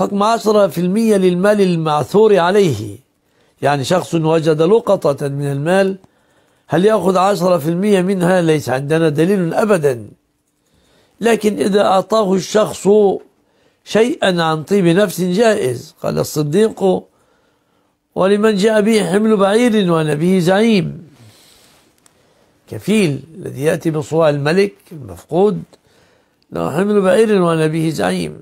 حكم 10% للمال المعثور عليه يعني شخص وجد لقطة من المال هل يأخذ 10% منها ليس عندنا دليل أبدا لكن إذا أعطاه الشخص شيئا عن طيب نفس جائز قال الصديق ولمن جاء به حمل بعير وأنا به زعيم كفيل الذي يأتي بصواع الملك المفقود له حمل بعير وأنا به زعيم